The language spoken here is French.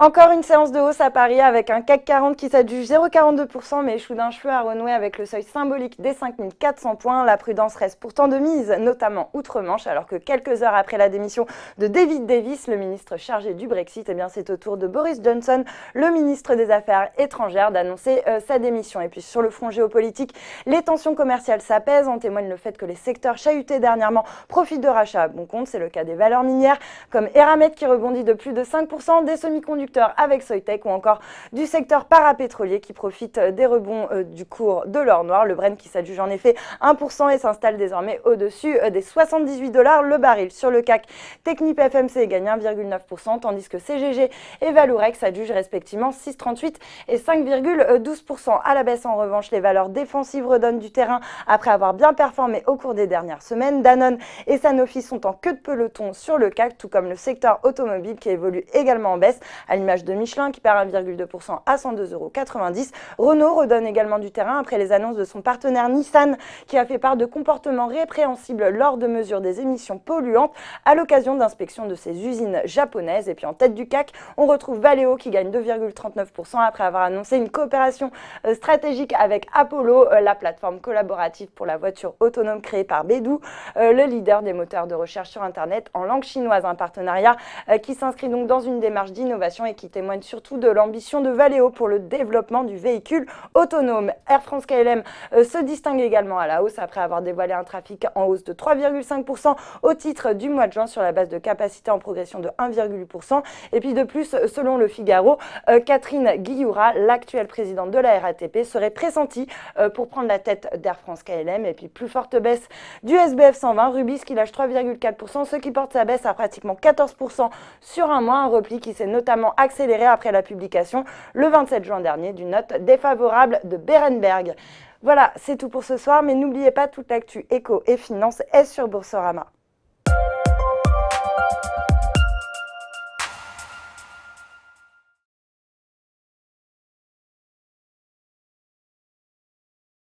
Encore une séance de hausse à Paris avec un CAC 40 qui s'adjuge 0,42% mais échoue d'un cheveu à renouer avec le seuil symbolique des 5400 points. La prudence reste pourtant de mise, notamment outre-Manche, alors que quelques heures après la démission de David Davis, le ministre chargé du Brexit, eh bien c'est au tour de Boris Johnson, le ministre des Affaires étrangères, d'annoncer euh, sa démission. Et puis sur le front géopolitique, les tensions commerciales s'apaisent, en témoigne le fait que les secteurs chahutés dernièrement profitent de rachats bon compte. C'est le cas des valeurs minières comme Eramet qui rebondit de plus de 5%, des semi-conducteurs avec Soitec ou encore du secteur parapétrolier qui profite euh, des rebonds euh, du cours de l'or noir. Le Brent qui s'adjuge en effet 1% et s'installe désormais au-dessus euh, des 78 dollars le baril. Sur le CAC, Technip FMC gagne 1,9% tandis que CGG et Valourec s'adjugent respectivement 6,38 et 5,12%. À la baisse en revanche, les valeurs défensives redonnent du terrain après avoir bien performé au cours des dernières semaines. Danone et Sanofi sont en queue de peloton sur le CAC tout comme le secteur automobile qui évolue également en baisse l'image de Michelin qui perd 1,2% à 102,90 euros. Renault redonne également du terrain après les annonces de son partenaire Nissan qui a fait part de comportements répréhensibles lors de mesures des émissions polluantes à l'occasion d'inspections de ses usines japonaises. Et puis en tête du CAC, on retrouve Valeo qui gagne 2,39% après avoir annoncé une coopération euh, stratégique avec Apollo, euh, la plateforme collaborative pour la voiture autonome créée par Bédou, euh, le leader des moteurs de recherche sur Internet en langue chinoise. Un partenariat qui s'inscrit donc dans une démarche d'innovation qui témoigne surtout de l'ambition de Valeo pour le développement du véhicule autonome. Air France KLM euh, se distingue également à la hausse après avoir dévoilé un trafic en hausse de 3,5% au titre du mois de juin sur la base de capacité en progression de 1,8%. Et puis de plus, selon le Figaro, euh, Catherine Guilloura, l'actuelle présidente de la RATP, serait pressentie euh, pour prendre la tête d'Air France KLM. Et puis plus forte baisse du SBF 120, Rubis qui lâche 3,4%, ce qui porte sa baisse à pratiquement 14% sur un mois, un repli qui s'est notamment accéléré après la publication le 27 juin dernier d'une note défavorable de Berenberg. Voilà, c'est tout pour ce soir, mais n'oubliez pas toute l'actu éco et finance est sur Boursorama.